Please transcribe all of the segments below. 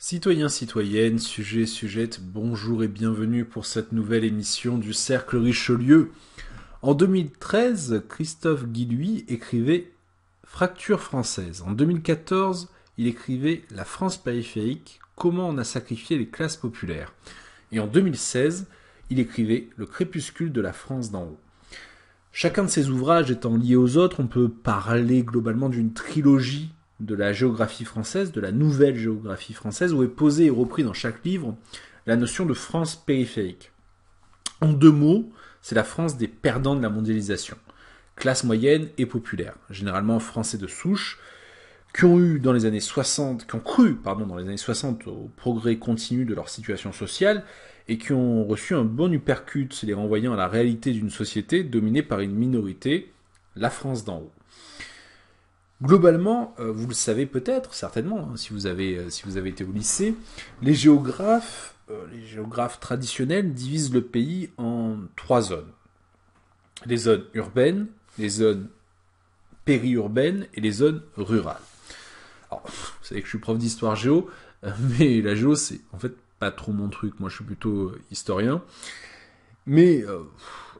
Citoyens, citoyennes, sujets, sujettes, bonjour et bienvenue pour cette nouvelle émission du Cercle Richelieu. En 2013, Christophe Guilluy écrivait Fracture française. En 2014, il écrivait La France périphérique, comment on a sacrifié les classes populaires. Et en 2016, il écrivait Le crépuscule de la France d'en haut. Chacun de ces ouvrages étant lié aux autres, on peut parler globalement d'une trilogie de la géographie française, de la nouvelle géographie française, où est posée et reprise dans chaque livre la notion de France périphérique. En deux mots, c'est la France des perdants de la mondialisation, classe moyenne et populaire, généralement français de souche, qui ont eu dans les années 60, qui ont cru pardon, dans les années 60 au progrès continu de leur situation sociale et qui ont reçu un bon uppercut les renvoyant à la réalité d'une société dominée par une minorité, la France d'en haut. Globalement, euh, vous le savez peut-être, certainement, hein, si, vous avez, euh, si vous avez été au lycée, les géographes, euh, les géographes traditionnels divisent le pays en trois zones. Les zones urbaines, les zones périurbaines et les zones rurales. Alors, vous savez que je suis prof d'histoire géo, mais la géo, c'est en fait pas trop mon truc. Moi, je suis plutôt historien. Mais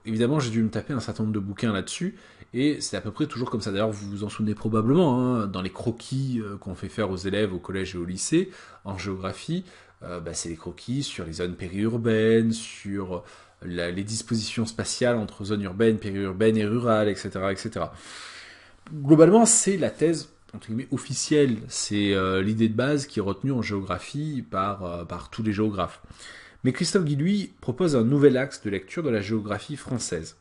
évidemment, j'ai dû me taper un certain nombre de bouquins là-dessus, et c'est à peu près toujours comme ça. D'ailleurs, vous vous en souvenez probablement, hein, dans les croquis euh, qu'on fait faire aux élèves au collège et au lycée, en géographie, euh, bah, c'est les croquis sur les zones périurbaines, sur euh, les dispositions spatiales entre zones urbaines, périurbaines et rurales, etc. etc. Globalement, c'est la thèse officielle, c'est l'idée de base qui est retenue en géographie par, par tous les géographes. Mais Christophe Guy, propose un nouvel axe de lecture de la géographie française.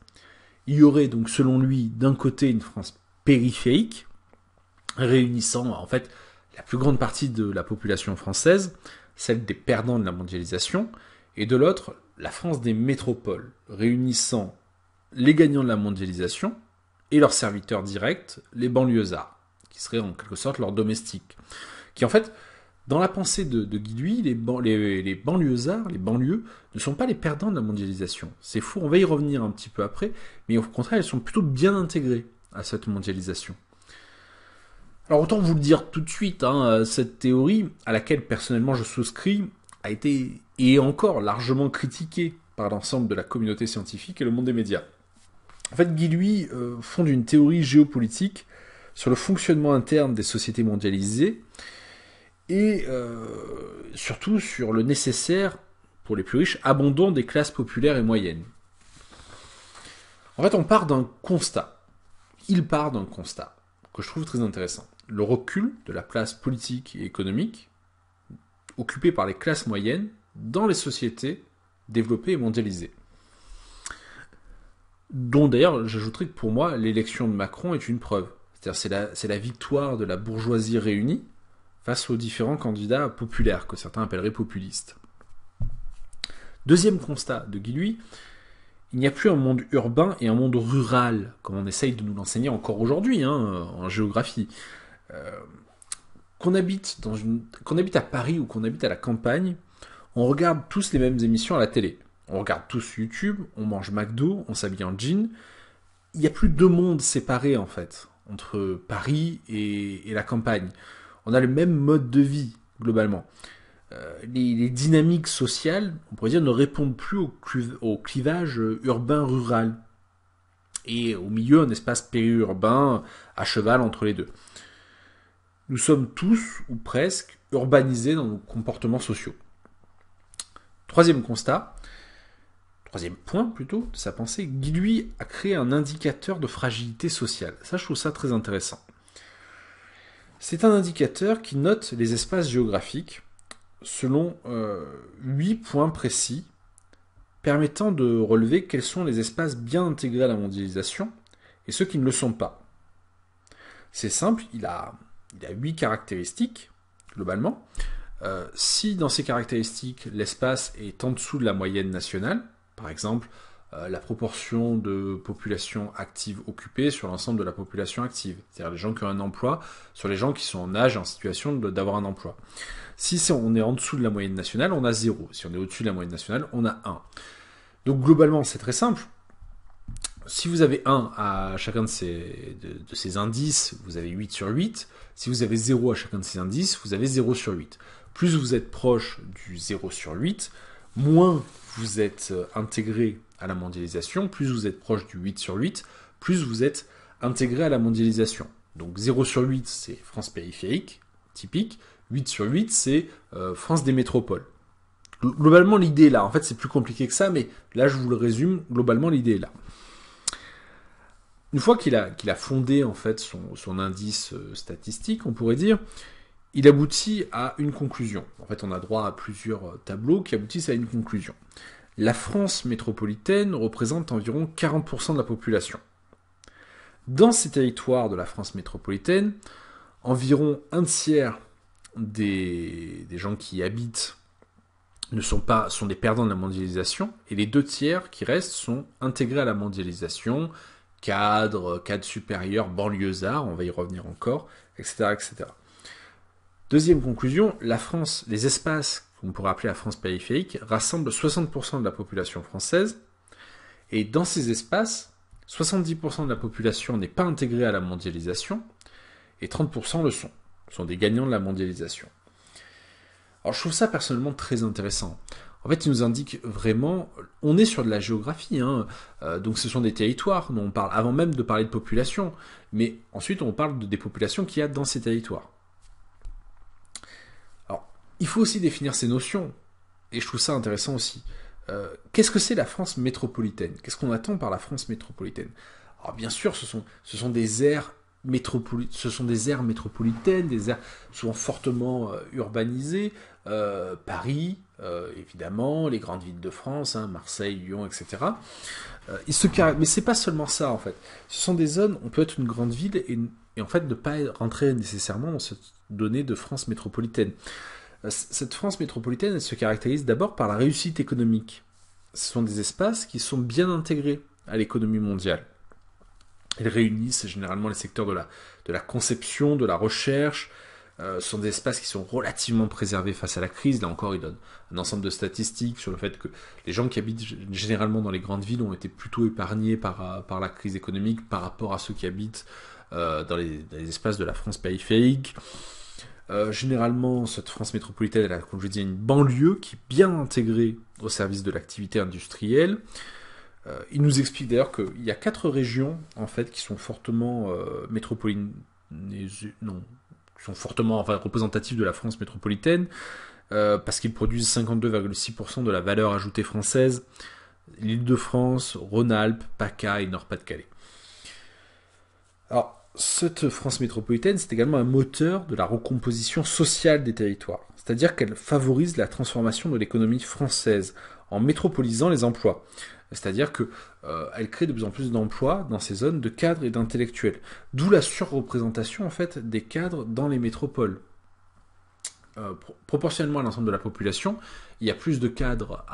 Il y aurait donc, selon lui, d'un côté une France périphérique, réunissant en fait la plus grande partie de la population française, celle des perdants de la mondialisation, et de l'autre, la France des métropoles, réunissant les gagnants de la mondialisation et leurs serviteurs directs, les banlieusards, qui seraient en quelque sorte leurs domestiques, qui en fait dans la pensée de, de les, les, les, banlieusards, les banlieues, ne sont pas les perdants de la mondialisation. C'est fou, on va y revenir un petit peu après, mais au contraire, elles sont plutôt bien intégrées à cette mondialisation. Alors autant vous le dire tout de suite, hein, euh, cette théorie, à laquelle personnellement je souscris, a été et est encore largement critiquée par l'ensemble de la communauté scientifique et le monde des médias. En fait, Guy euh, fonde une théorie géopolitique sur le fonctionnement interne des sociétés mondialisées, et euh, surtout sur le nécessaire, pour les plus riches, abandon des classes populaires et moyennes. En fait, on part d'un constat. Il part d'un constat que je trouve très intéressant. Le recul de la place politique et économique occupée par les classes moyennes dans les sociétés développées et mondialisées. Dont d'ailleurs, j'ajouterai que pour moi, l'élection de Macron est une preuve. C'est-à-dire, c'est la victoire de la bourgeoisie réunie, face aux différents candidats populaires que certains appelleraient populistes. Deuxième constat de Guillouis, il n'y a plus un monde urbain et un monde rural, comme on essaye de nous l'enseigner encore aujourd'hui hein, en géographie. Euh, qu'on habite, à Paris ou qu'on habite à la campagne, on regarde tous les mêmes émissions à la télé. On regarde tous YouTube, on mange McDo, on s'habille en jean. Il n'y a plus deux mondes séparés en fait, entre Paris et la campagne on a le même mode de vie, globalement. Euh, les, dynamiques sociales, on pourrait dire, ne répondent plus au, au clivage euh, urbain-rural. Et au milieu, un espace périurbain à cheval entre les deux. Nous sommes tous, ou presque, urbanisés dans nos comportements sociaux. Troisième constat, troisième point plutôt de sa pensée, Guy lui a créé un indicateur de fragilité sociale. Ça, je trouve ça très intéressant. C'est un indicateur qui note les espaces géographiques selon euh, huit 8 points précis permettant de relever quels sont les espaces bien intégrés à la mondialisation et ceux qui ne le sont pas. C'est simple, il a, 8 caractéristiques, globalement. Euh, si dans ces caractéristiques, l'espace est en dessous de la moyenne nationale, par exemple, euh, la proportion de population active occupée sur l'ensemble de la population active, c'est-à-dire les gens qui ont un emploi sur les gens qui sont en âge et en situation d'avoir un emploi. Si on est en dessous de la moyenne nationale, on a 0. Si on est au-dessus de la moyenne nationale, on a 1. Donc globalement, c'est très simple. Si vous avez 1 à chacun de ces, de ces indices, vous avez 8 sur 8. Si vous avez 0 à chacun de ces indices, vous avez 0 sur 8. Plus vous êtes proche du 0 sur 8, moins vous êtes euh, intégré à la mondialisation, plus vous êtes proche du 8 sur 8, plus vous êtes intégré à la mondialisation. Donc 0 sur 8, c'est France périphérique, typique. 8 sur 8, c'est euh, France des métropoles. Globalement, l'idée est là. En fait, c'est plus compliqué que ça, mais là, je vous le résume. Globalement, l'idée est là. Une fois qu'il a, a, fondé en fait son, son indice euh, statistique, on pourrait dire, il aboutit à une conclusion. En fait, on a droit à plusieurs euh, tableaux qui aboutissent à une conclusion. La France métropolitaine représente environ 40% de la population. Dans ces territoires de la France métropolitaine, environ un tiers des, gens qui y habitent ne sont pas sont des perdants de la mondialisation et les deux tiers qui restent sont intégrés à la mondialisation, cadres, cadres supérieurs, banlieusards, on va y revenir encore, etc., etc. Deuxième conclusion, la France, les espaces qu'on pourrait appeler la France périphérique, rassemblent 60% de la population française. Et dans ces espaces, 70% de la population n'est pas intégrée à la mondialisation et 30% le sont, sont des gagnants de la mondialisation. Alors je trouve ça personnellement très intéressant. En fait, il nous indique vraiment, on est sur de la géographie, hein. euh, donc ce sont des territoires dont on parle avant même de parler de population, mais ensuite on parle des populations qu'il y a dans ces territoires. Il faut aussi définir ces notions, et je trouve ça intéressant aussi. Euh, qu'est-ce que c'est la France métropolitaine Qu'est-ce qu'on attend par la France métropolitaine Alors ah, bien sûr, ce sont, ce sont des aires ce sont des métropolitaines, des aires souvent fortement euh, urbanisées, euh, Paris, évidemment, les grandes villes de France, hein, Marseille, Lyon, etc. Mais ce n'est Mais c'est pas seulement ça, en fait. Ce sont des zones, on peut être une grande ville et, et en fait ne pas rentrer nécessairement dans cette donnée de France métropolitaine. Euh, cette France métropolitaine se caractérise d'abord par la réussite économique. Ce sont des espaces qui sont bien intégrés à l'économie mondiale. Ils réunissent généralement les secteurs de la, conception, de la recherche. Euh, ce sont des espaces qui sont relativement préservés face à la crise. Là encore, ils donnent un ensemble de statistiques sur le fait que les gens qui habitent généralement dans les grandes villes ont été plutôt épargnés par, euh, la crise économique par rapport à ceux qui habitent dans, les, dans, les, espaces de la France périphérique. Euh, généralement, cette France métropolitaine, elle a, comme je disais, une banlieue qui est bien intégrée au service de l'activité industrielle. Euh, il nous explique d'ailleurs qu'il y a quatre régions, en fait, qui sont fortement euh, métropolitaines, non, sont fortement enfin, représentatives de la France métropolitaine, parce qu'ils produisent 52,6% de la valeur ajoutée française. L'Île-de-France, Rhône-Alpes, PACA et Nord-Pas-de-Calais. Alors, cette France métropolitaine, c'est également un moteur de la recomposition sociale des territoires, c'est-à-dire qu'elle favorise la transformation de l'économie française en métropolisant les emplois. C'est-à-dire qu'elle euh, crée de plus en plus d'emplois dans ces zones de cadres et d'intellectuels, d'où la surreprésentation en fait des cadres dans les métropoles. Euh, proportionnellement à l'ensemble de la population, il y a plus de cadres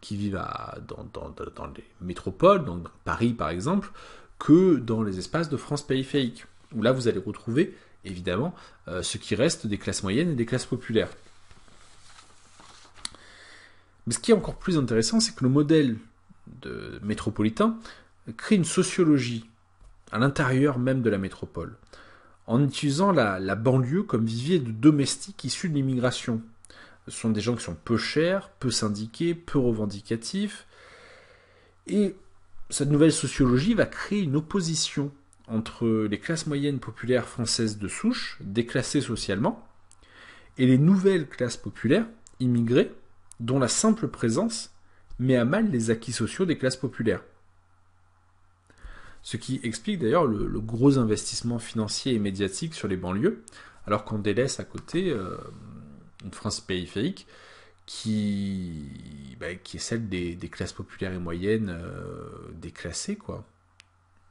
qui vivent dans, les métropoles, donc dans Paris par exemple, que dans les espaces de France périphérique, où là vous allez retrouver évidemment euh, ce qui reste des classes moyennes et des classes populaires. Mais ce qui est encore plus intéressant, c'est que le modèle de métropolitain crée une sociologie à l'intérieur même de la métropole, en utilisant la, la banlieue comme vivier de domestiques issus de l'immigration. Ce sont des gens qui sont peu chers, peu syndiqués, peu revendicatifs, et cette nouvelle sociologie va créer une opposition entre les classes moyennes populaires françaises de souche, déclassées socialement, et les nouvelles classes populaires, immigrées, dont la simple présence met à mal les acquis sociaux des classes populaires. Ce qui explique d'ailleurs le, gros investissement financier et médiatique sur les banlieues, alors qu'on délaisse à côté euh, une France périphérique qui, bah, qui est celle des, classes populaires et moyennes euh, déclassées, quoi,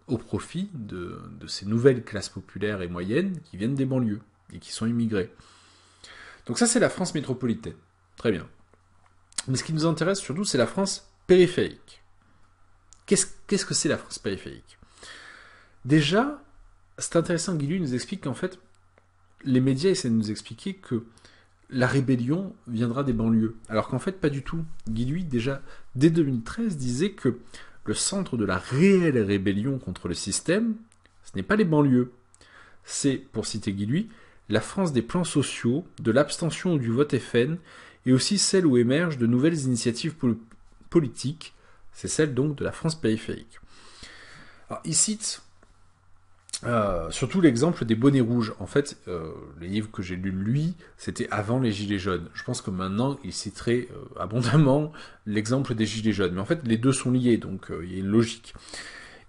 au profit de, ces nouvelles classes populaires et moyennes qui viennent des banlieues et qui sont immigrées. Donc ça, c'est la France métropolitaine. Très bien. Mais ce qui nous intéresse surtout, c'est la France périphérique. Qu'est-ce -ce que c'est la France périphérique Déjà, c'est intéressant, Guilou nous explique qu'en fait, les médias essaient de nous expliquer que la rébellion viendra des banlieues. Alors qu'en fait, pas du tout. Guy, déjà, dès 2013, disait que le centre de la réelle rébellion contre le système, ce n'est pas les banlieues. C'est, pour citer Guy, la France des plans sociaux, de l'abstention du vote FN, et aussi celle où émergent de nouvelles initiatives politiques. C'est celle donc de la France périphérique. Alors, il cite euh, surtout l'exemple des bonnets rouges. En fait, euh, les livres que j'ai lus, lui, c'était avant les Gilets jaunes. Je pense que maintenant, il citerait euh, abondamment l'exemple des Gilets jaunes. Mais en fait, les deux sont liés, donc il y a une logique.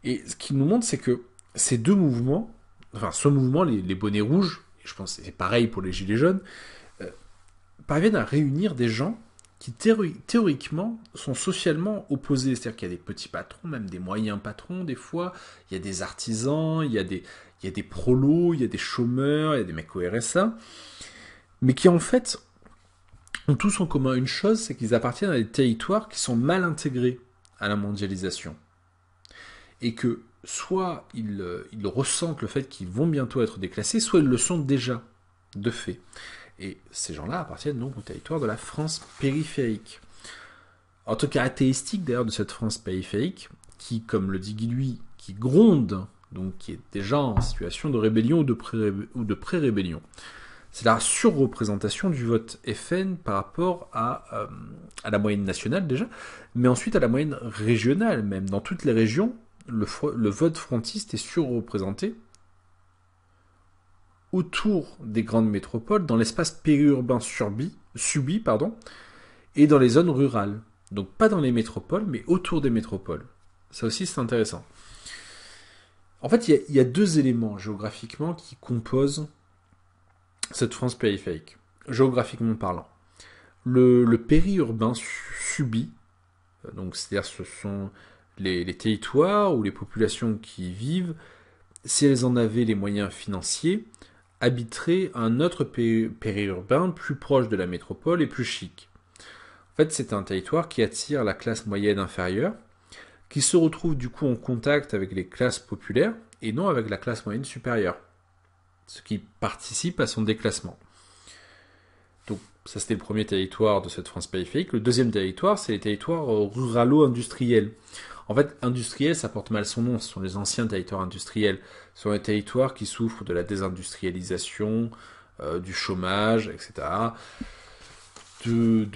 Et ce qu'il nous montre, c'est que ces deux mouvements, enfin ce mouvement, les, bonnets rouges, je pense que c'est pareil pour les Gilets jaunes, parviennent à réunir des gens qui théoriquement sont socialement opposés. C'est-à-dire qu'il y a des petits patrons, même des moyens patrons des fois, il y a des artisans, il y a des, il des prolos, il y a des chômeurs, il y a des mecs au RSA, mais qui en fait ont tous en commun une chose, c'est qu'ils appartiennent à des territoires qui sont mal intégrés à la mondialisation. Et que soit ils, euh, ils ressentent le fait qu'ils vont bientôt être déclassés, soit ils le sont déjà, de fait. Et ces gens-là appartiennent donc au territoire de la France périphérique. Autre caractéristique d'ailleurs de cette France périphérique, qui, comme le dit Guy qui gronde, donc qui est déjà en situation de rébellion ou de pré-rébellion, c'est la surreprésentation du vote FN par rapport euh, à, la moyenne nationale déjà, mais ensuite à la moyenne régionale même. Dans toutes les régions, le vote frontiste est surreprésenté autour des grandes métropoles, dans l'espace périurbain subi pardon, et dans les zones rurales. Donc pas dans les métropoles, mais autour des métropoles. Ça aussi, c'est intéressant. En fait, il y, a deux éléments géographiquement qui composent cette France périphérique, géographiquement parlant. Le, périurbain subi, euh, donc c'est-à-dire ce sont les, les territoires ou les populations qui y vivent, si elles en avaient les moyens financiers, habiterait un autre périurbain plus proche de la métropole et plus chic. En fait, c'est un territoire qui attire la classe moyenne inférieure, qui se retrouve du coup en contact avec les classes populaires et non avec la classe moyenne supérieure, ce qui participe à son déclassement. Donc ça c'était le premier territoire de cette France périphérique. Le deuxième territoire, c'est les territoires euh, ruralo-industriels. En fait, industriel, ça porte mal son nom. Ce sont les anciens territoires industriels. Ce sont les territoires qui souffrent de la désindustrialisation, euh, du chômage, etc. De,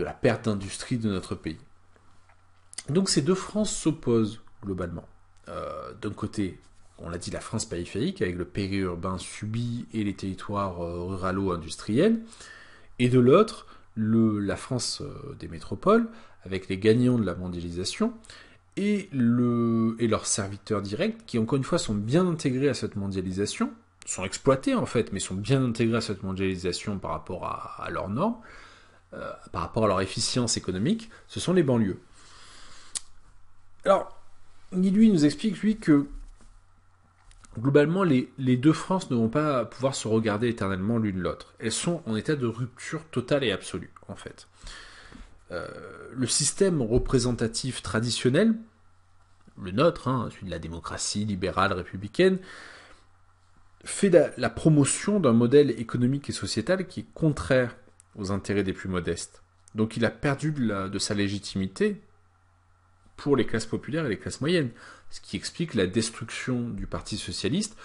la perte d'industrie de notre pays. Donc ces deux Frances s'opposent globalement. Euh, d'un côté, on l'a dit, la France périphérique, avec le périurbain subi et les territoires euh, ruralo-industriels, et de l'autre, la France des métropoles, avec les gagnants de la mondialisation, et, leurs serviteurs directs, qui encore une fois sont bien intégrés à cette mondialisation, sont exploités en fait, mais sont bien intégrés à cette mondialisation par rapport à, leurs normes, euh, par rapport à leur efficience économique, ce sont les banlieues. Alors, lui nous explique, lui, que globalement, les, deux Frances ne vont pas pouvoir se regarder éternellement l'une l'autre. Elles sont en état de rupture totale et absolue, en fait. Euh, le système représentatif traditionnel, le nôtre, hein, celui de la démocratie libérale républicaine, fait la, promotion d'un modèle économique et sociétal qui est contraire aux intérêts des plus modestes. Donc il a perdu de, sa légitimité pour les classes populaires et les classes moyennes, ce qui explique la destruction du Parti socialiste,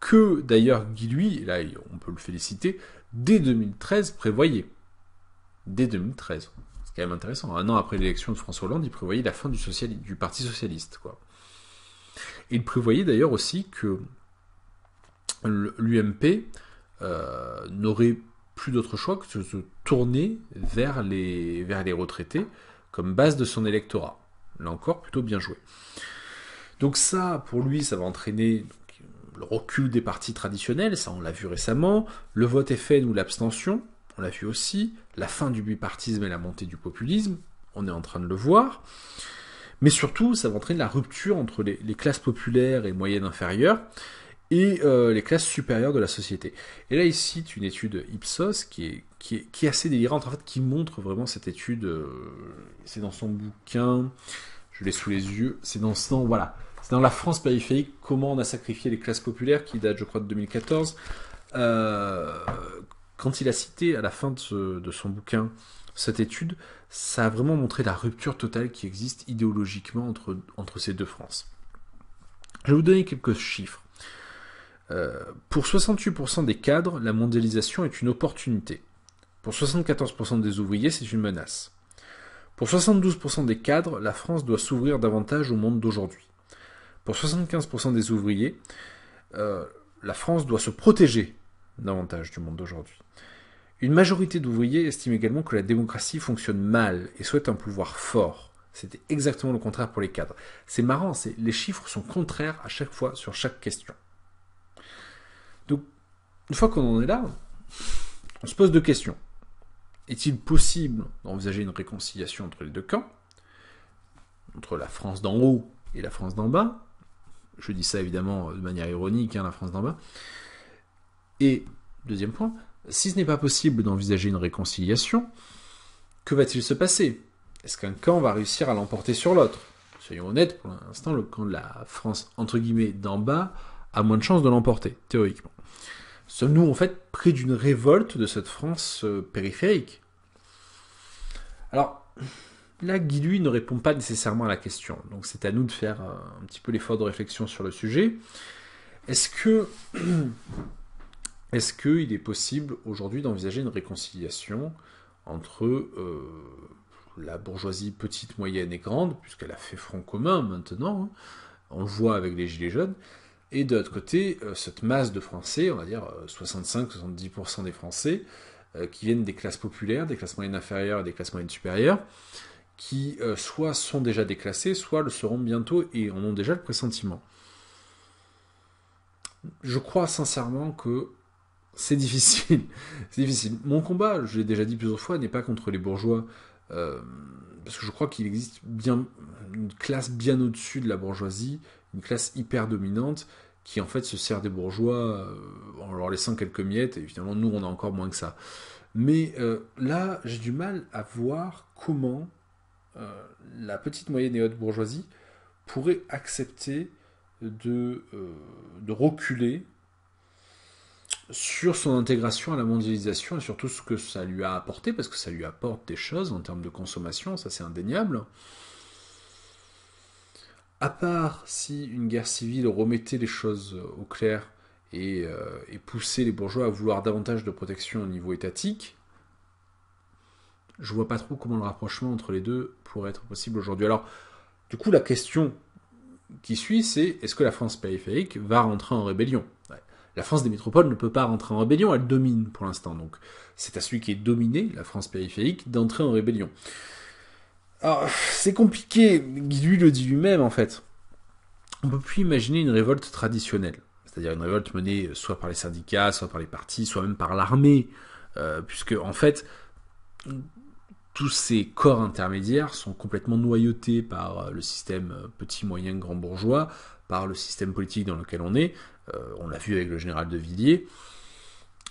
que d'ailleurs Guy lui, là on peut le féliciter, dès 2013 prévoyait. Dès 2013. C'est quand même intéressant. Un an après l'élection de François Hollande, il prévoyait la fin du, Parti socialiste. Il prévoyait d'ailleurs aussi que l'UMP euh, n'aurait plus d'autre choix que de se tourner vers les, vers les retraités comme base de son électorat. Là encore, plutôt bien joué. Donc ça, pour lui, ça va entraîner le recul des partis traditionnels, ça on l'a vu récemment, le vote FN ou l'abstention, on l'a vu aussi, la fin du bipartisme et la montée du populisme, on est en train de le voir. Mais surtout, ça va entraîner la rupture entre les, classes populaires et moyennes inférieures et euh, les classes supérieures de la société. Et là, il cite une étude Ipsos qui est, qui est, assez délirante, en fait, qui montre vraiment cette étude. Euh, c'est dans son bouquin, je l'ai sous les yeux, c'est dans son. Voilà. C'est dans la France périphérique, comment on a sacrifié les classes populaires, qui date, je crois, de 2014. Euh, quand il a cité à la fin de, son bouquin cette étude, ça a vraiment montré la rupture totale qui existe idéologiquement entre, ces deux Frances. Je vais vous donner quelques chiffres. Euh, pour 68% des cadres, la mondialisation est une opportunité. Pour 74% des ouvriers, c'est une menace. Pour 72% des cadres, la France doit s'ouvrir davantage au monde d'aujourd'hui. Pour 75% des ouvriers, euh, la France doit se protéger davantage du monde d'aujourd'hui. Une majorité d'ouvriers estime également que la démocratie fonctionne mal et souhaite un pouvoir fort. C'était exactement le contraire pour les cadres. C'est marrant, c'est, les chiffres sont contraires à chaque fois sur chaque question. Donc, une fois qu'on en est là, on se pose deux questions. Est-il possible d'envisager une réconciliation entre les deux camps Entre la France d'en haut et la France d'en bas Je dis ça évidemment de manière ironique, hein, la France d'en bas. Et, deuxième point, si ce n'est pas possible d'envisager une réconciliation, que va-t-il se passer Est-ce qu'un camp va réussir à l'emporter sur l'autre Soyons honnêtes, pour l'instant, le camp de la France, entre guillemets, d'en bas, a moins de chances de l'emporter, théoriquement. Sommes-nous en fait près d'une révolte de cette France euh, périphérique Alors, là, Guy, ne répond pas nécessairement à la question, donc c'est à nous de faire euh, un petit peu l'effort de réflexion sur le sujet. Est-ce que Est-ce qu'il est possible aujourd'hui d'envisager une réconciliation entre euh, la bourgeoisie petite, moyenne et grande, puisqu'elle a fait front commun maintenant, hein, on le voit avec les Gilets jaunes, et de l'autre côté, euh, cette masse de Français, on va dire 65-70% euh, des Français, qui viennent des classes populaires, des classes moyennes inférieures et des classes moyennes supérieures, qui soit sont déjà déclassés, soit le seront bientôt et en ont déjà le pressentiment. Je crois sincèrement que c'est difficile. c'est difficile. Mon combat, je l'ai déjà dit plusieurs fois, n'est pas contre les bourgeois. Euh, parce que je crois qu'il existe bien une classe bien au-dessus de la bourgeoisie, une classe hyper dominante, qui en fait se sert des bourgeois euh, en leur laissant quelques miettes, et finalement nous on a encore moins que ça. Mais euh, là, j'ai du mal à voir comment la petite, moyenne et haute bourgeoisie pourrait accepter de, de reculer sur son intégration à la mondialisation et sur tout ce que ça lui a apporté, parce que ça lui apporte des choses en termes de consommation, ça c'est indéniable. À part si une guerre civile remettait les choses au clair et, euh, et poussait les bourgeois à vouloir davantage de protection au niveau étatique, je vois pas trop comment le rapprochement entre les deux pourrait être possible aujourd'hui. Alors, du coup, la question qui suit, c'est est-ce que la France périphérique va rentrer en rébellion la France des métropoles ne peut pas rentrer en rébellion, elle domine pour l'instant. Donc c'est à celui qui est dominé, la France périphérique, d'entrer en rébellion. Alors c'est compliqué, lui le dit lui-même en fait. On ne peut plus imaginer une révolte traditionnelle, c'est-à-dire une révolte menée soit par les syndicats, soit par les partis, soit même par l'armée, euh, puisque en fait tous ces corps intermédiaires sont complètement noyautés par le système euh, petit, moyen, grand bourgeois, par le système politique dans lequel on est, euh, on l'a vu avec le général de Villiers.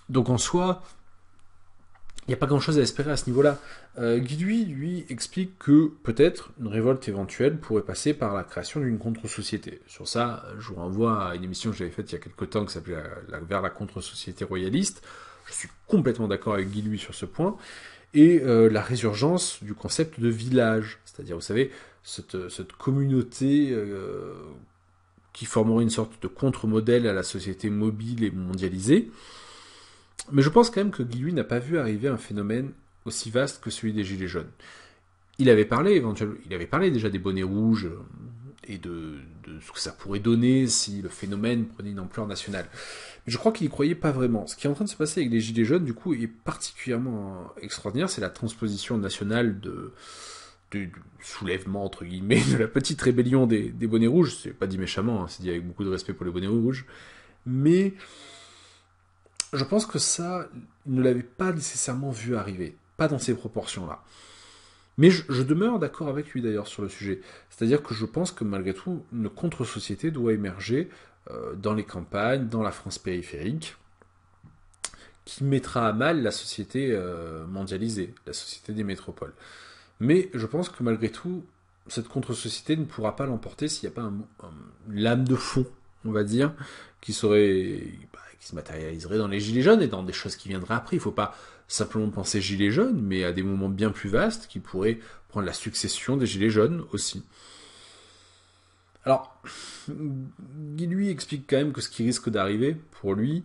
Donc en soi, il n'y a pas grand-chose à espérer à ce niveau-là. Euh, lui, explique que peut-être une révolte éventuelle pourrait passer par la création d'une contre-société. Sur ça, je vous renvoie à une émission que j'avais faite il y a quelques temps qui s'appelait Vers la contre-société royaliste. Je suis complètement d'accord avec Guy sur ce point. Et euh, la résurgence du concept de village, c'est-à-dire, vous savez, cette, communauté euh, qui formerait une sorte de contre-modèle à la société mobile et mondialisée. Mais je pense quand même que lui, n'a pas vu arriver un phénomène aussi vaste que celui des Gilets jaunes. Il avait parlé éventuellement, il avait parlé déjà des bonnets rouges et de, de ce que ça pourrait donner si le phénomène prenait une ampleur nationale. Mais je crois qu'il n'y croyait pas vraiment. Ce qui est en train de se passer avec les Gilets jaunes, du coup, est particulièrement extraordinaire. C'est la transposition nationale de, du, soulèvement, entre guillemets, de la petite rébellion des, bonnets rouges. C'est pas dit méchamment, hein, c'est dit avec beaucoup de respect pour les bonnets rouges. Mais je pense que ça, ne l'avait pas nécessairement vu arriver. Pas dans ces proportions-là. Mais je, demeure d'accord avec lui d'ailleurs sur le sujet. C'est-à-dire que je pense que malgré tout, une contre-société doit émerger euh, dans les campagnes, dans la France périphérique, qui mettra à mal la société euh, mondialisée, la société des métropoles. Mais je pense que malgré tout, cette contre-société ne pourra pas l'emporter s'il n'y a pas un, une lame de fond, on va dire, qui serait bah, qui se matérialiserait dans les gilets jaunes et dans des choses qui viendraient après. Il ne faut pas simplement penser gilets jaunes, mais à des moments bien plus vastes qui pourraient prendre la succession des gilets jaunes aussi. Alors, Guy lui explique quand même que ce qui risque d'arriver pour lui,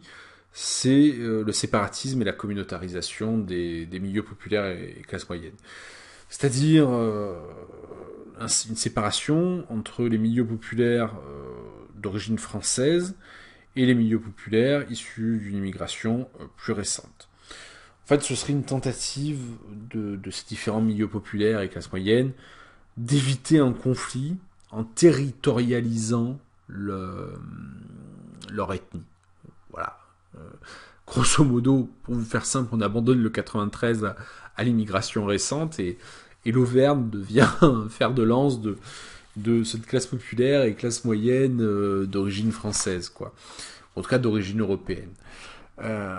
c'est euh, le séparatisme et la communautarisation des, milieux populaires et classes moyennes. C'est-à-dire euh, une séparation entre les milieux populaires euh, d'origine française et les milieux populaires issus d'une immigration euh, plus récente. En fait, ce serait une tentative de, ces différents milieux populaires et classes moyennes d'éviter un conflit en territorialisant leur ethnie. Voilà grosso modo, pour vous faire simple, on abandonne le 93 à, l'immigration récente et, l'Auvergne devient un fer de lance de, cette classe populaire et classe moyenne euh, d'origine française, quoi. En tout cas, d'origine européenne. Euh,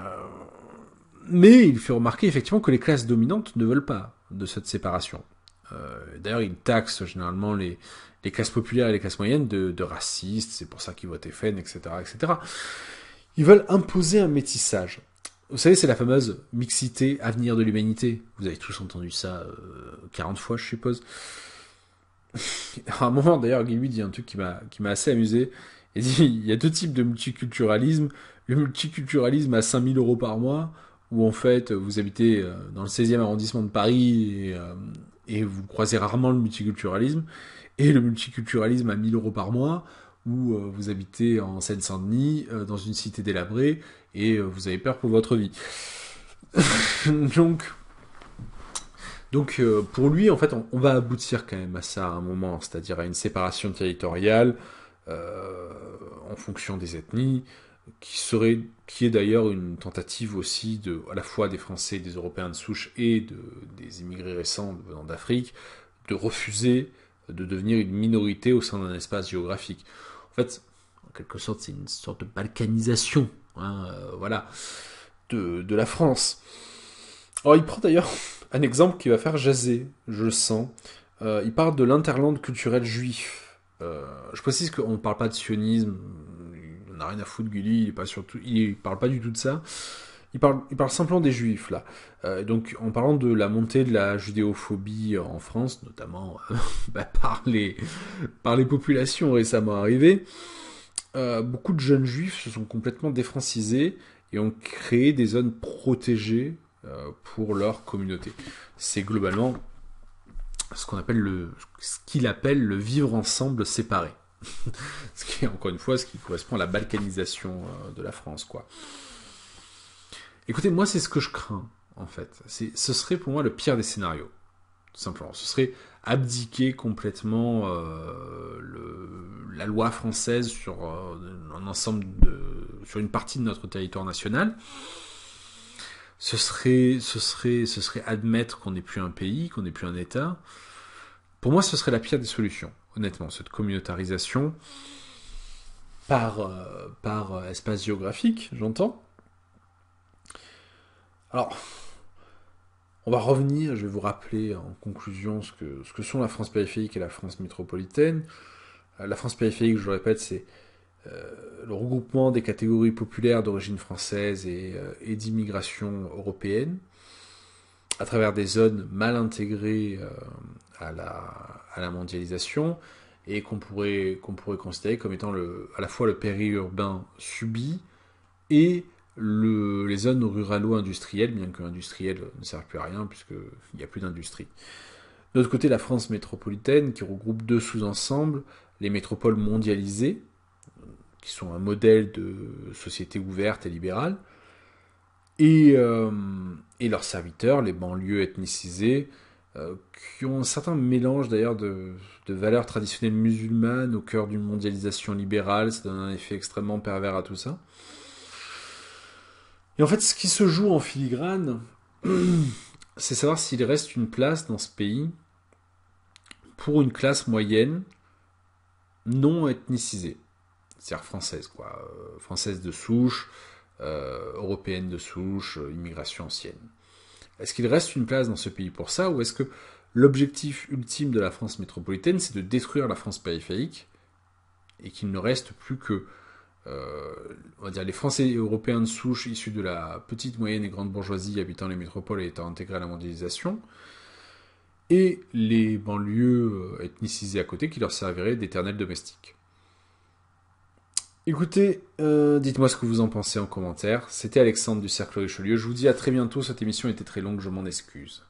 mais il fait remarquer effectivement que les classes dominantes ne veulent pas de cette séparation. Euh, d'ailleurs, il taxe généralement les, classes populaires et les classes moyennes de, de racistes, c'est pour ça qu'ils votent FN, etc., etc. Ils veulent imposer un métissage. Vous savez, c'est la fameuse mixité, avenir de l'humanité. Vous avez tous entendu ça 40 euh, fois, je suppose. à un moment, d'ailleurs, Guillouis dit un truc qui m'a, qui m'a assez amusé. Il dit, il y a deux types de multiculturalisme. Le multiculturalisme à 5000 euros par mois, où en fait, vous habitez euh, dans le 16e arrondissement de Paris et, euh, et vous croisez rarement le multiculturalisme. Et le multiculturalisme à 1000 euros par mois, où euh, vous habitez en Seine-Saint-Denis, euh, dans une cité délabrée, et euh, vous avez peur pour votre vie. donc, donc pour lui, en fait, on, va aboutir quand même à ça à un moment, c'est-à-dire à une séparation territoriale en fonction des ethnies, qui serait, qui est d'ailleurs une tentative aussi de, à la fois des Français, des Européens de souche et de, des immigrés récents venant d'Afrique, de refuser de devenir une minorité au sein d'un espace géographique fait, en quelque sorte, c'est une sorte de balkanisation, hein, euh, voilà, de, la France. Alors, il prend d'ailleurs un exemple qui va faire jaser, je le sens. Euh, il parle de l'interland culturel juif. Euh, je précise qu'on ne parle pas de sionisme, on n'a rien à foutre, Gulli, il ne parle pas du tout de ça il parle, il parle simplement des juifs là. Euh, donc en parlant de la montée de la judéophobie en France, notamment euh, bah, par, les, par les populations récemment arrivées, euh, beaucoup de jeunes juifs se sont complètement défrancisés et ont créé des zones protégées pour leur communauté. C'est globalement ce qu'on appelle le, ce qu'il appelle le vivre ensemble séparé. ce qui est encore une fois ce qui correspond à la balkanisation de la France, quoi. Écoutez, moi, c'est ce que je crains, en fait. Ce serait pour moi le pire des scénarios, tout simplement. Ce serait abdiquer complètement euh, la loi française sur euh, un ensemble sur une partie de notre territoire national. Ce serait, ce serait, ce serait admettre qu'on n'est plus un pays, qu'on n'est plus un État. Pour moi, ce serait la pire des solutions, honnêtement, cette communautarisation par, euh, par espace géographique, j'entends alors, on va revenir, je vais vous rappeler en conclusion ce que, ce que sont la France périphérique et la France métropolitaine. Euh, la France périphérique, je le répète, c'est euh, le regroupement des catégories populaires d'origine française euh, et, d'immigration européenne à travers des zones mal intégrées à, la, à, la, mondialisation et qu'on pourrait, qu'on pourrait considérer comme étant le, à la fois le périurbain subi et les zones ruralo-industrielles, bien que industrielles ne servent plus à rien puisqu'il n'y a plus d'industrie. d'autre côté, la France métropolitaine, qui regroupe deux sous-ensembles, les métropoles mondialisées, qui sont un modèle de société ouverte et libérale, et, euh, leurs serviteurs, les banlieues ethnicisées, euh, qui ont un certain mélange d'ailleurs de, de, valeurs traditionnelles musulmanes au cœur d'une mondialisation libérale, ça donne un effet extrêmement pervers à tout ça. Et en fait, ce qui se joue en filigrane, c'est savoir s'il reste une place dans ce pays pour une classe moyenne non ethnicisée. C'est-à-dire française, quoi. Euh, française de souche, euh, européenne de souche, euh, immigration ancienne. Est-ce qu'il reste une place dans ce pays pour ça, ou est-ce que l'objectif ultime de la France métropolitaine, c'est de détruire la France périphérique, et qu'il ne reste plus que euh, on va dire les Français et européens de souche issus de la petite, moyenne et grande bourgeoisie habitant les métropoles et étant intégrés à la mondialisation, et les banlieues euh, ethnicisées à côté qui leur serviraient d'éternel domestiques. Écoutez, euh, dites-moi ce que vous en pensez en commentaire. C'était Alexandre du Cercle Richelieu. Je vous dis à très bientôt. Cette émission était très longue, je m'en excuse.